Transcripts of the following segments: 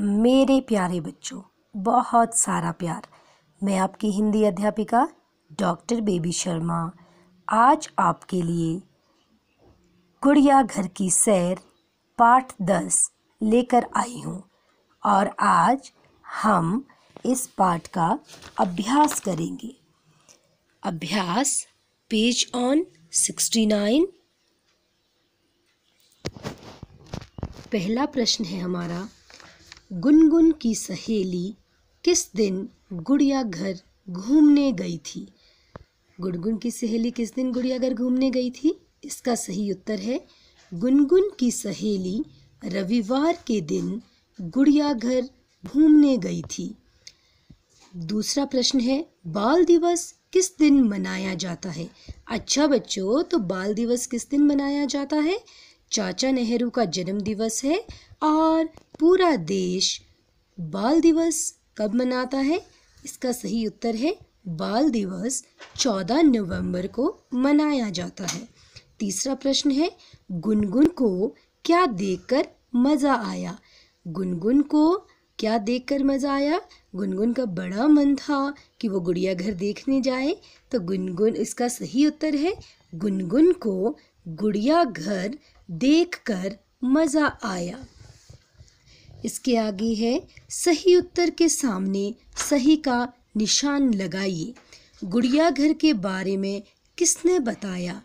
मेरे प्यारे बच्चों बहुत सारा प्यार मैं आपकी हिंदी अध्यापिका डॉक्टर बेबी शर्मा आज आपके लिए गुड़िया घर की सैर पाठ दस लेकर आई हूँ और आज हम इस पाठ का अभ्यास करेंगे अभ्यास पेज ऑन सिक्सटी नाइन पहला प्रश्न है हमारा गुनगुन की सहेली किस दिन गुड़िया घर घूमने गई थी गुनगुन की सहेली किस दिन गुड़िया घर घूमने गई थी इसका सही उत्तर है गुनगुन की सहेली रविवार के दिन गुड़िया घर घूमने गई थी दूसरा प्रश्न है बाल दिवस किस दिन मनाया जाता है अच्छा बच्चों तो बाल दिवस किस दिन मनाया जाता है चाचा नेहरू का जन्म दिवस है और पूरा देश बाल दिवस कब मनाता है इसका सही उत्तर है बाल दिवस 14 नवंबर को मनाया जाता है तीसरा प्रश्न है गुनगुन को क्या देखकर मज़ा आया गुनगुन को क्या देखकर मज़ा आया गुनगुन का बड़ा मन था कि वो गुड़िया घर देखने जाए तो गुनगुन इसका सही उत्तर है गुनगुन को गुड़िया घर देखकर मज़ा आया इसके आगे है सही उत्तर के सामने सही का निशान लगाइए गुड़िया घर के बारे में किसने बताया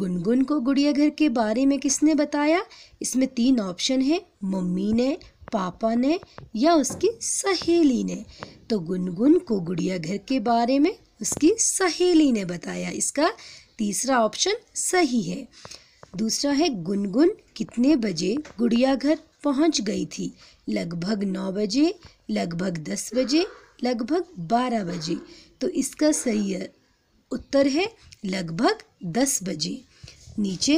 गुनगुन को गुड़िया घर के बारे में किसने बताया इसमें तीन ऑप्शन है मम्मी ने पापा ने या उसकी सहेली ने तो गुनगुन को गुड़िया घर के बारे में उसकी सहेली ने बताया इसका तीसरा ऑप्शन सही है दूसरा है गुनगुन कितने बजे गुड़िया घर पहुंच गई थी लगभग नौ बजे लगभग दस बजे लगभग बारह बजे तो इसका सही उत्तर है लगभग दस बजे नीचे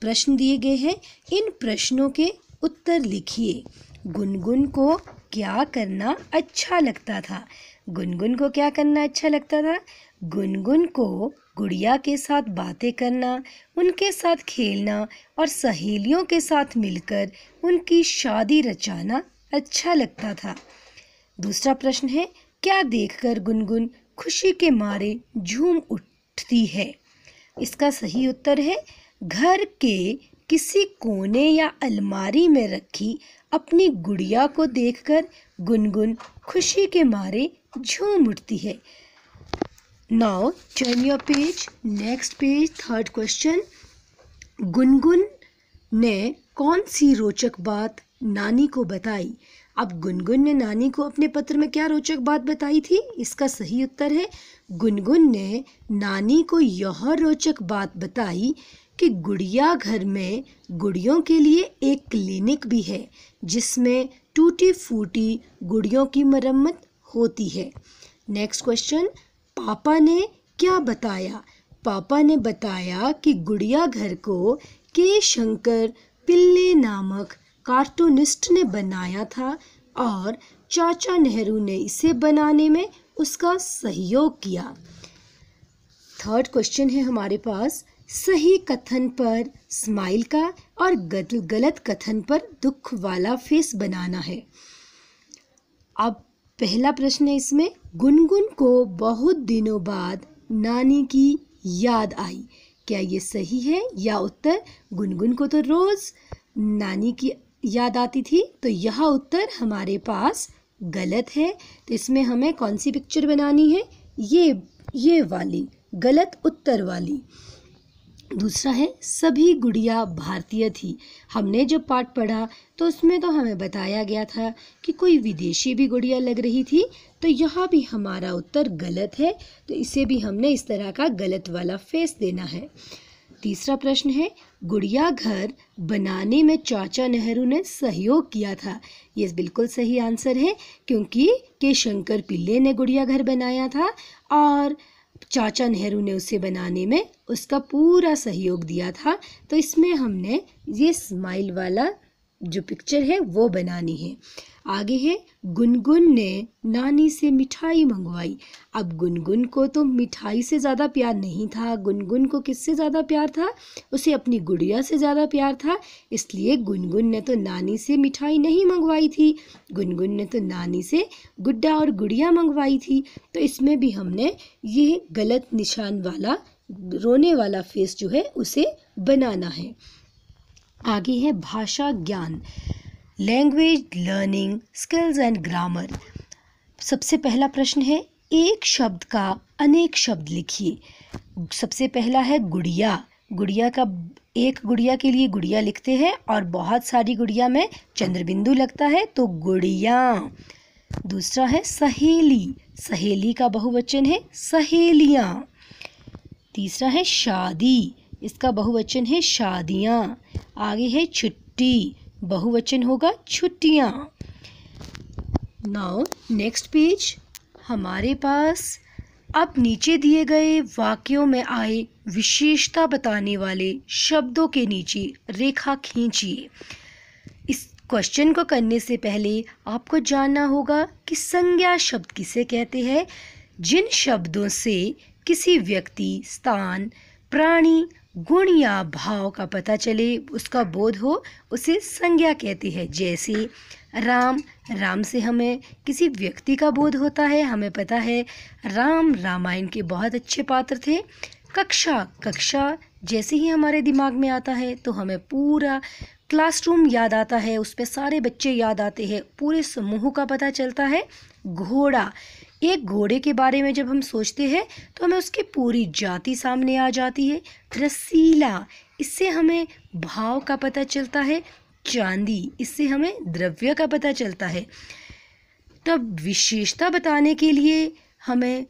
प्रश्न दिए गए हैं इन प्रश्नों के उत्तर लिखिए गुनगुन को क्या करना अच्छा लगता था गुनगुन को क्या करना अच्छा लगता था गुनगुन को गुड़िया के साथ बातें करना उनके साथ खेलना और सहेलियों के साथ मिलकर उनकी शादी रचाना अच्छा लगता था दूसरा प्रश्न है क्या देखकर गुनगुन खुशी के मारे झूम उठती है इसका सही उत्तर है घर के किसी कोने या अलमारी में रखी अपनी गुड़िया को देखकर गुनगुन खुशी के मारे झूम उठती है now turn your page next page third question Gungun ने कौन सी रोचक बात नानी को बताई अब गुनगुन ने नानी को अपने पत्र में क्या रोचक बात बताई थी इसका सही उत्तर है गुनगुन ने नानी को यह रोचक बात बताई कि गुड़िया घर में गुड़ियों के लिए एक क्लिनिक भी है जिसमें टूटी फूटी गुड़ियों की मरम्मत होती है नेक्स्ट क्वेश्चन पापा ने क्या बताया पापा ने बताया कि गुड़िया घर को के शंकर पिल्ले नामक कार्टूनिस्ट ने बनाया था और चाचा नेहरू ने इसे बनाने में उसका सहयोग किया थर्ड क्वेश्चन है हमारे पास सही कथन पर स्माइल का और गलत कथन पर दुख वाला फेस बनाना है अब पहला प्रश्न है इसमें गुनगुन को बहुत दिनों बाद नानी की याद आई क्या ये सही है या उत्तर गुनगुन को तो रोज़ नानी की याद आती थी तो यह उत्तर हमारे पास गलत है तो इसमें हमें कौन सी पिक्चर बनानी है ये ये वाली गलत उत्तर वाली दूसरा है सभी गुड़िया भारतीय थी हमने जब पाठ पढ़ा तो उसमें तो हमें बताया गया था कि कोई विदेशी भी गुड़िया लग रही थी तो यहाँ भी हमारा उत्तर गलत है तो इसे भी हमने इस तरह का गलत वाला फेस देना है तीसरा प्रश्न है गुड़िया घर बनाने में चाचा नेहरू ने सहयोग किया था ये बिल्कुल सही आंसर है क्योंकि के शंकर पिल्ले ने गुड़िया घर बनाया था और चाचा नेहरू ने उसे बनाने में उसका पूरा सहयोग दिया था तो इसमें हमने ये स्माइल वाला जो पिक्चर है वो बनानी है आगे है गुनगुन ने नानी से मिठाई मंगवाई अब गुनगुन को तो मिठाई से ज़्यादा प्यार नहीं था गुनगुन को किससे ज़्यादा प्यार था उसे अपनी गुड़िया से ज़्यादा प्यार था इसलिए गुनगुन ने तो नानी से मिठाई नहीं मंगवाई थी गुनगुन ने तो नानी से गुड्डा और गुड़िया मंगवाई थी तो इसमें भी हमने ये गलत निशान वाला रोने वाला फेस जो है उसे बनाना है आगे है भाषा ज्ञान language learning skills and grammar सबसे पहला प्रश्न है एक शब्द का अनेक शब्द लिखिए सबसे पहला है गुड़िया गुड़िया का एक गुड़िया के लिए गुड़िया लिखते हैं और बहुत सारी गुड़िया में चंद्रबिंदु लगता है तो गुड़िया दूसरा है सहेली सहेली का बहुवचन है सहेलियाँ तीसरा है शादी इसका बहुवचन है शादियाँ आगे है छुट्टी बहुवचन होगा छुट्टियाँ नाउ नेक्स्ट पेज हमारे पास अब नीचे दिए गए वाक्यों में आए विशेषता बताने वाले शब्दों के नीचे रेखा खींचिए इस क्वेश्चन को करने से पहले आपको जानना होगा कि संज्ञा शब्द किसे कहते हैं जिन शब्दों से किसी व्यक्ति स्थान प्राणी गुण या भाव का पता चले उसका बोध हो उसे संज्ञा कहती है जैसे राम राम से हमें किसी व्यक्ति का बोध होता है हमें पता है राम रामायण के बहुत अच्छे पात्र थे कक्षा कक्षा जैसे ही हमारे दिमाग में आता है तो हमें पूरा क्लासरूम याद आता है उस पर सारे बच्चे याद आते हैं पूरे समूह का पता चलता है घोड़ा एक घोड़े के बारे में जब हम सोचते हैं तो हमें उसकी पूरी जाति सामने आ जाती है रसीला इससे हमें भाव का पता चलता है चांदी इससे हमें द्रव्य का पता चलता है तब विशेषता बताने के लिए हमें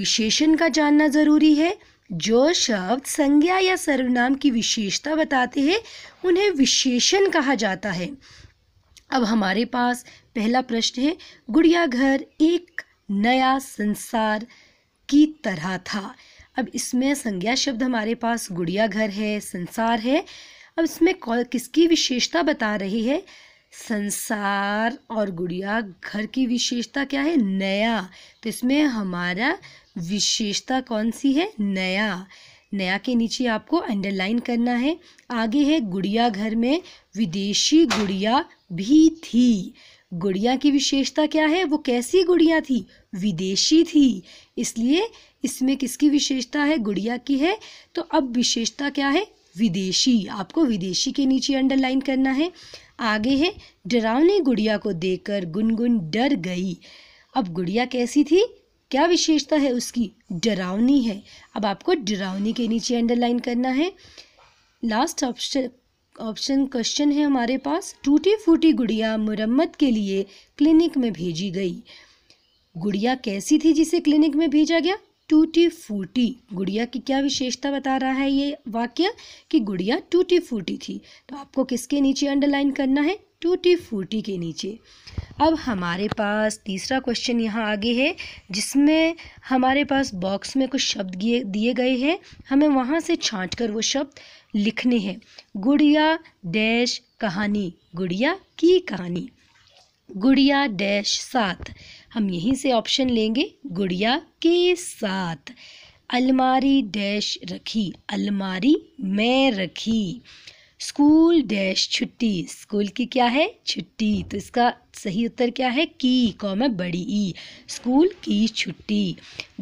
विशेषण का जानना ज़रूरी है जो शब्द संज्ञा या सर्वनाम की विशेषता बताते हैं उन्हें विशेषण कहा जाता है अब हमारे पास पहला प्रश्न है गुड़िया घर एक नया संसार की तरह था अब इसमें संज्ञा शब्द हमारे पास गुड़िया घर है संसार है अब इसमें किसकी विशेषता बता रही है संसार और गुड़िया घर की विशेषता क्या है नया तो इसमें हमारा विशेषता कौन सी है नया नया के नीचे आपको अंडरलाइन करना है आगे है गुड़िया घर में विदेशी गुड़िया भी थी गुड़िया की विशेषता क्या है वो कैसी गुड़िया थी विदेशी थी इसलिए इसमें किसकी विशेषता है गुड़िया की है तो अब विशेषता क्या है विदेशी आपको विदेशी के नीचे अंडरलाइन करना है आगे है डरावनी गुड़िया को देखकर गुनगुन डर गई अब गुड़िया कैसी थी क्या विशेषता है उसकी डरावनी है अब आपको डरावनी के नीचे अंडरलाइन करना है लास्ट ऑप्शन ऑप्शन क्वेश्चन है हमारे पास टूटी फूटी गुड़िया मुरम्मत के लिए क्लिनिक में भेजी गई गुड़िया कैसी थी जिसे क्लिनिक में भेजा गया टूटी फूटी गुड़िया की क्या विशेषता बता रहा है ये वाक्य कि गुड़िया टूटी फूटी थी तो आपको किसके नीचे अंडरलाइन करना है टूटी फूटी के नीचे अब हमारे पास तीसरा क्वेश्चन यहाँ आगे है जिसमें हमारे पास बॉक्स में कुछ शब्द दिए गए हैं हमें वहाँ से छाँट कर वो शब्द लिखने हैं गुड़िया डैश कहानी गुड़िया की कहानी गुड़िया डैश साथ हम यहीं से ऑप्शन लेंगे गुड़िया के साथ अलमारी डैश रखी अलमारी में रखी स्कूल डैश छुट्टी स्कूल की क्या है छुट्टी तो इसका सही उत्तर क्या है की है बड़ी ई स्कूल की छुट्टी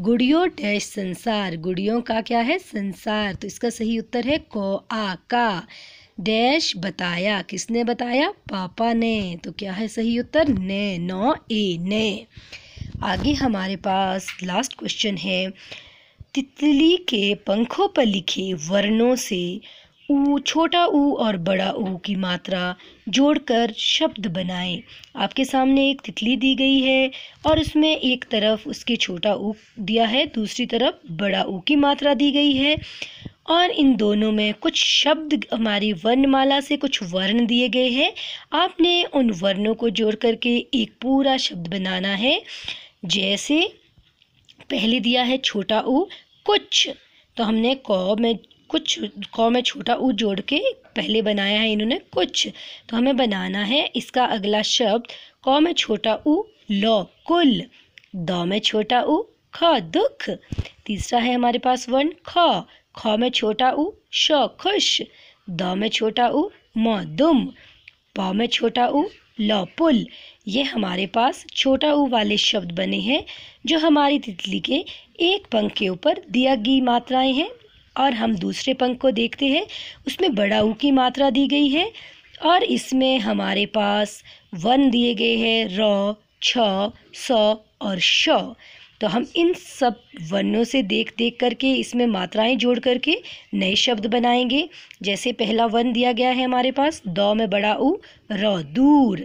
गुड़ियों डैश संसार गुड़ियों का क्या है संसार तो इसका सही उत्तर है को आ का डैश बताया किसने बताया पापा ने तो क्या है सही उत्तर ने नौ ए ने आगे हमारे पास लास्ट क्वेश्चन है तितली के पंखों पर लिखे वर्णों से ऊ छोटा ऊ और बड़ा ऊ की मात्रा जोड़कर शब्द बनाएं आपके सामने एक तितली दी गई है और उसमें एक तरफ उसके छोटा ऊ दिया है दूसरी तरफ बड़ा ऊ की मात्रा दी गई है और इन दोनों में कुछ शब्द हमारी वर्णमाला से कुछ वर्ण दिए गए हैं आपने उन वर्णों को जोड़ करके एक पूरा शब्द बनाना है जैसे पहले दिया है छोटा ऊ कुछ तो हमने क में कुछ कौ में छोटा ऊ जोड़ के पहले बनाया है इन्होंने कुछ तो हमें बनाना है इसका अगला शब्द कौ में छोटा ऊ लो कुल द में छोटा ऊ ख दुख तीसरा है हमारे पास वर्ण ख ख में छोटा ऊ श खुश द में छोटा ऊ म दुम प में छोटा ऊ ल पुल ये हमारे पास छोटा ऊ वाले शब्द बने हैं जो हमारी तितली के एक पंख के ऊपर दिया गई मात्राएं हैं और हम दूसरे पंख को देखते हैं उसमें बड़ा ऊ की मात्रा दी गई है और इसमें हमारे पास वन दिए गए हैं रौ छ और श तो हम इन सब वर्णों से देख देख करके इसमें मात्राएं जोड़ करके नए शब्द बनाएंगे जैसे पहला वन दिया गया है हमारे पास द में बड़ा ऊ र दूर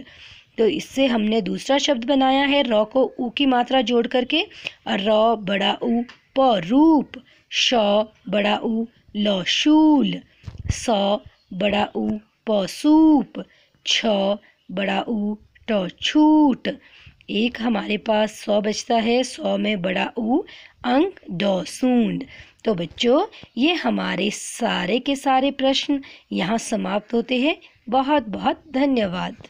तो इससे हमने दूसरा शब्द बनाया है र को ऊ की मात्रा जोड़ करके और र बड़ा ऊ रूप शौ बड़ा ऊ लौशूल सौ बड़ा ऊ पौसूप छ बड़ा ऊ टौछूट एक हमारे पास सौ बचता है सौ में बड़ा ऊ अंक डौसूंड तो बच्चों ये हमारे सारे के सारे प्रश्न यहाँ समाप्त होते हैं बहुत बहुत धन्यवाद